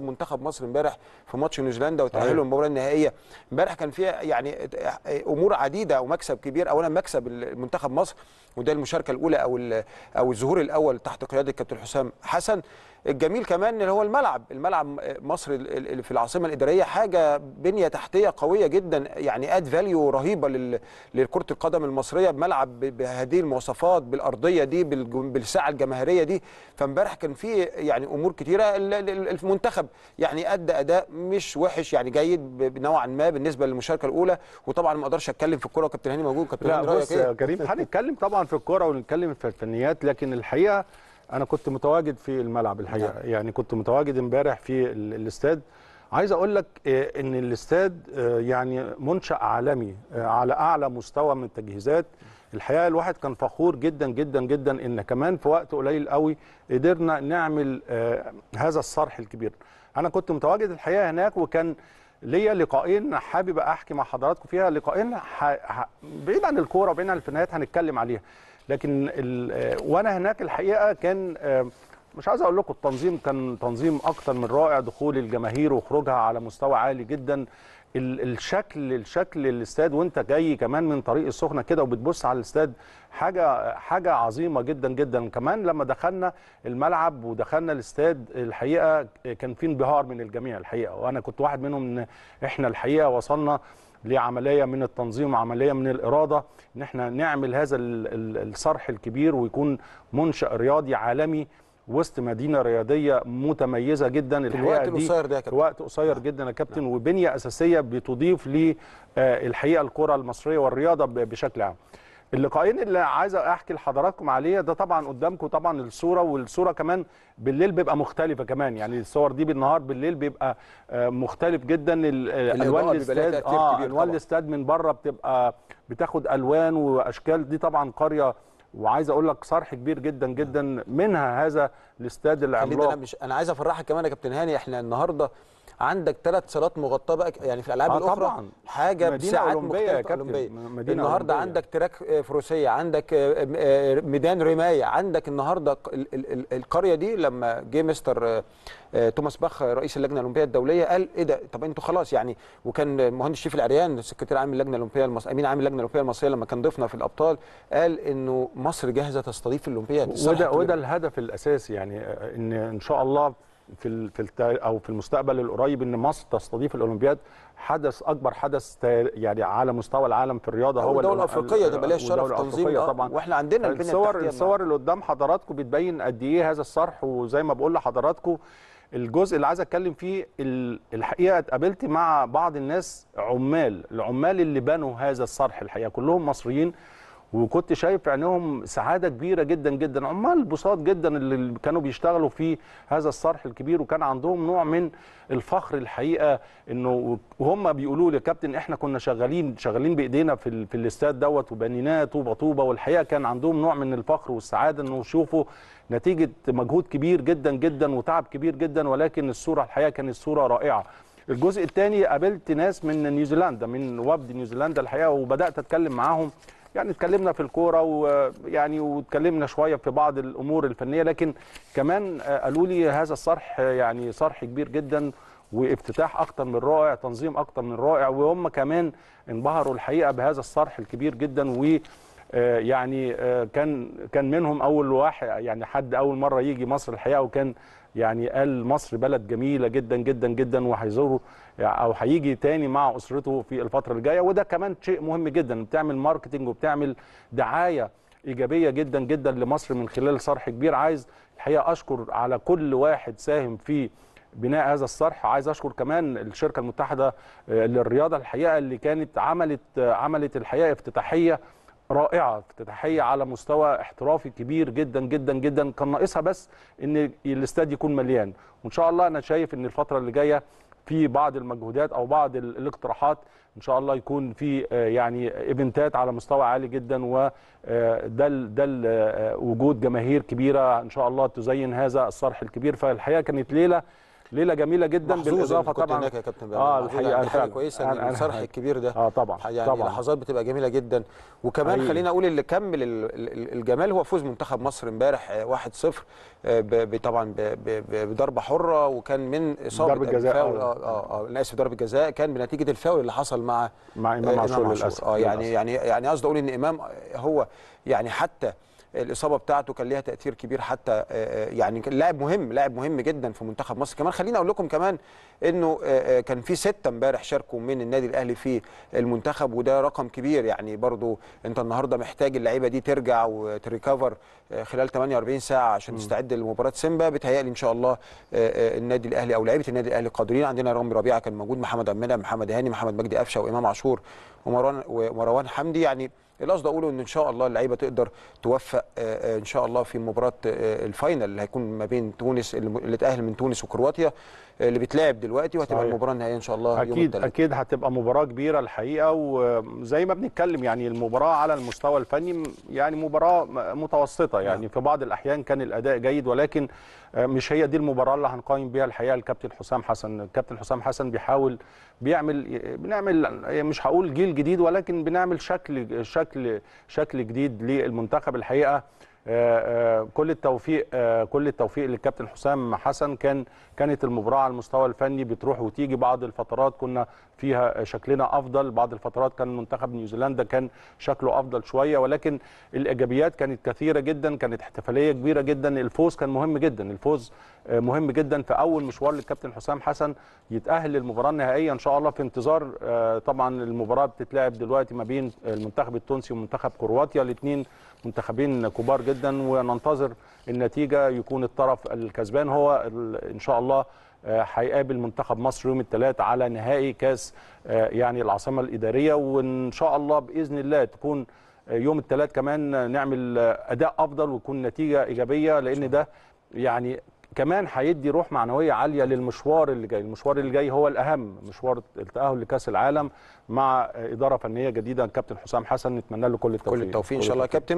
منتخب مصر امبارح في ماتش نيوزيلندا وتأهله المباراه النهائيه امبارح كان فيها يعني امور عديده ومكسب كبير اولا مكسب المنتخب مصر وده المشاركه الاولى او او الظهور الاول تحت قياده الكابتن حسام حسن الجميل كمان اللي هو الملعب الملعب مصر اللي في العاصمه الاداريه حاجه بنيه تحتيه قويه جدا يعني اد فاليو رهيبه لكره القدم المصريه بملعب بهذه المواصفات بالارضيه دي بالساعه الجماهيريه دي فامبارح كان في يعني امور كتيره المنتخب يعني ادى اداء مش وحش يعني جيد نوعا ما بالنسبه للمشاركه الاولى وطبعا ما اقدرش اتكلم في الكوره كابتن هاني موجود كابتن هاني رايك ايه؟ لا بص كريم هنتكلم طبعا في الكوره ونتكلم في الفنيات لكن الحقيقه انا كنت متواجد في الملعب الحقيقه نعم. يعني كنت متواجد امبارح في الاستاد عايز اقول لك آه، ان الاستاد آه، يعني منشا عالمي آه، على اعلى مستوى من التجهيزات الحقيقه الواحد كان فخور جدا جدا جدا ان كمان في وقت قليل قوي قدرنا نعمل هذا الصرح الكبير انا كنت متواجد الحقيقه هناك وكان ليا لقاءين حابب احكي مع حضراتكم فيها لقاءين ح... ح... بعيد عن الكوره وبعيد عن الفنيات هنتكلم عليها لكن ال... آه، وانا هناك الحقيقه كان آه، مش عايز اقول لكم التنظيم كان تنظيم اكتر من رائع دخول الجماهير وخروجها على مستوى عالي جدا الشكل الشكل الاستاد وانت جاي كمان من طريق السخنه كده وبتبص على الاستاد حاجه حاجه عظيمه جدا جدا كمان لما دخلنا الملعب ودخلنا الاستاد الحقيقه كان في انبهار من الجميع الحقيقه وانا كنت واحد منهم ان احنا الحقيقه وصلنا لعمليه من التنظيم وعمليه من الاراده ان احنا نعمل هذا الصرح الكبير ويكون منشا رياضي عالمي وسط مدينه رياضيه متميزه جدا الوقت قصير ده يا كابتن وقت قصير نعم. جدا يا كابتن نعم. وبنيه اساسيه بتضيف للحقيقه آه، الكره المصريه والرياضه بشكل عام اللقاءين اللي عايز احكي لحضراتكم عليه ده طبعا قدامكم طبعا الصوره والصوره كمان بالليل بيبقى مختلفه كمان يعني الصور دي بالنهار بالليل بيبقى آه، مختلف جدا الالوان آه، الاستاد اه الاستاد من بره بتبقى بتاخد الوان واشكال دي طبعا قريه وعايز اقول لك صرح كبير جدا جدا منها هذا الاستاد العملاق انا مش انا عايز افرحك كمان يا كابتن هاني احنا النهارده عندك ثلاث صالات مغطاه بقى يعني في الالعاب آه الاخرى طبعا. حاجه بساعات مختلفه اولمبيه النهارده عندك تراك آه، فروسيه عندك آه، آه، ميدان رمايه عندك النهارده القريه دي لما جه مستر توماس باخ رئيس اللجنه الاولمبيه الدوليه قال ايه ده طب انتوا خلاص يعني وكان مهندس شريف العريان السكرتير عام اللجنه الاولمبيه المصريه امين عام اللجنه الاولمبيه المصريه لما كان ضيفنا في الابطال قال انه مصر جاهزه تستضيف الاولمبياد وده وده الهدف الاساسي يعني ان ان شاء الله في في او في المستقبل القريب ان مصر تستضيف الاولمبياد حدث اكبر حدث يعني على مستوى العالم في الرياضه هو الدوله الافريقيه تبقى ليها الشرف التنظيم طبعا واحنا عندنا الصور الصور اللي قدام حضراتكم بتبين قد ايه هذا الصرح وزي ما بقول لحضراتكم الجزء اللي عايز اتكلم فيه الحقيقه اتقابلت مع بعض الناس عمال العمال اللي بنوا هذا الصرح الحقيقه كلهم مصريين وكنت شايف في عينيهم سعاده كبيره جدا جدا عمال بساط جدا اللي كانوا بيشتغلوا في هذا الصرح الكبير وكان عندهم نوع من الفخر الحقيقه انه وهم بيقولوا لي يا كابتن احنا كنا شغالين شغالين بايدينا في في الاستاد دوت وبنيناه طوبه طوبه والحقيقه كان عندهم نوع من الفخر والسعاده انه يشوفوا نتيجه مجهود كبير جدا جدا وتعب كبير جدا ولكن الصوره الحقيقه كانت صوره رائعه الجزء الثاني قابلت ناس من نيوزيلندا من وفد نيوزيلندا الحقيقه وبدات اتكلم معاهم يعني اتكلمنا في الكوره ويعني واتكلمنا شويه في بعض الامور الفنيه لكن كمان قالوا لي هذا الصرح يعني صرح كبير جدا وافتتاح اكتر من رائع تنظيم اكتر من رائع وهم كمان انبهروا الحقيقه بهذا الصرح الكبير جدا و آه، يعني آه، كان كان منهم اول واحد يعني حد اول مره يجي مصر الحقيقه وكان يعني قال مصر بلد جميله جدا جدا جدا وهيزوره او هيجي تاني مع اسرته في الفتره الجايه وده كمان شيء مهم جدا بتعمل ماركتنج وبتعمل دعايه ايجابيه جدا جدا لمصر من خلال صرح كبير عايز الحقيقه اشكر على كل واحد ساهم في بناء هذا الصرح عايز اشكر كمان الشركه المتحده آه، للرياضه الحقيقه اللي كانت عملت عملت الحقيقه افتتاحيه رائعه افتتاحيه على مستوى احترافي كبير جدا جدا جدا كان ناقصها بس ان الاستاد يكون مليان وان شاء الله انا شايف ان الفتره اللي جايه في بعض المجهودات او بعض الاقتراحات ان شاء الله يكون في آه، يعني ايفنتات على مستوى عالي جدا آه، ده ده آه، وجود جماهير كبيره ان شاء الله تزين هذا الصرح الكبير فالحقيقه كانت ليله ليله جميله جدا بالاضافه طبعا هناك يا كابتن اه الحقيقه يعني الحقيقه كويسه الصرح الكبير ده اه طبعا يعني طبعا لحظات بتبقى جميله جدا وكمان أيه. خلينا اقول اللي كمل الجمال هو فوز منتخب مصر امبارح 1-0 آه، آه، طبعا بضربه حره وكان من اصابه ضربه جزاء أيوة. آه،, اه اه انا اسف ضربه جزاء كان بنتيجه الفاول اللي حصل مع مع امام عاشور للاسف اه يعني يعني يعني قصدي اقول ان امام هو يعني حتى الاصابه بتاعته كان ليها تاثير كبير حتى آه، آه، يعني لاعب مهم لاعب مهم جدا في منتخب مصر كمان خليني اقول لكم كمان انه آه، كان في سته امبارح شاركوا من النادي الاهلي في المنتخب وده رقم كبير يعني برضو انت النهارده محتاج اللعيبه دي ترجع وتريكفر خلال 48 ساعه عشان تستعد لمباراه سيمبا بيتهيألي ان شاء الله النادي الاهلي او لعيبه النادي الاهلي قادرين عندنا رامي ربيعه كان موجود محمد عمنا محمد هاني محمد مجدي قفشه وامام عاشور ومروان ومروان حمدي يعني القصد اقوله ان ان شاء الله اللعيبه تقدر توفق آه، آه، ان شاء الله في مباراه آه، الفاينل اللي هيكون ما بين تونس اللي اتاهل من تونس وكرواتيا اللي بتلعب دلوقتي وهتبقى المباراه النهائيه ان شاء الله اكيد يوم اكيد هتبقى مباراه كبيره الحقيقه وزي ما بنتكلم يعني المباراه على المستوى الفني يعني مباراه متوسطه يعني نعم. في بعض الاحيان كان الاداء جيد ولكن آه، مش هي دي المباراه اللي هنقيم بيها الحقيقه الكابتن حسام حسن الكابتن حسام حسن بيحاول بيعمل بنعمل آه، مش هقول جيل جديد ولكن بنعمل شكل شكل شكل جديد للمنتخب الحقيقه آه، آه، كل التوفيق آه، كل التوفيق للكابتن حسام حسن كان كانت المباراه على المستوى الفني بتروح وتيجي بعض الفترات كنا فيها شكلنا افضل بعض الفترات كان منتخب نيوزيلندا كان شكله افضل شويه ولكن الايجابيات كانت كثيره جدا كانت احتفاليه كبيره جدا الفوز كان مهم جدا الفوز آه، مهم جدا في اول مشوار للكابتن حسام حسن يتاهل للمباراه النهائيه ان شاء الله في انتظار آه، طبعا المباراه بتتلعب دلوقتي ما بين المنتخب التونسي ومنتخب كرواتيا الاثنين منتخبين كبار جدا وننتظر النتيجه يكون الطرف الكسبان هو ان شاء الله آه، هيقابل منتخب مصر يوم الثلاث على نهائي كاس يعني العاصمه الاداريه وان شاء الله باذن الله تكون يوم الثلاث كمان نعمل اداء افضل ويكون نتيجه ايجابيه لان ده يعني كمان هيدي روح معنويه عاليه للمشوار اللي جاي المشوار اللي جاي هو الاهم مشوار التاهل لكاس العالم مع اداره فنيه جديده الكابتن حسام حسن نتمنى له كل التوفيق كل التوفيق ان شاء الله يا كابتن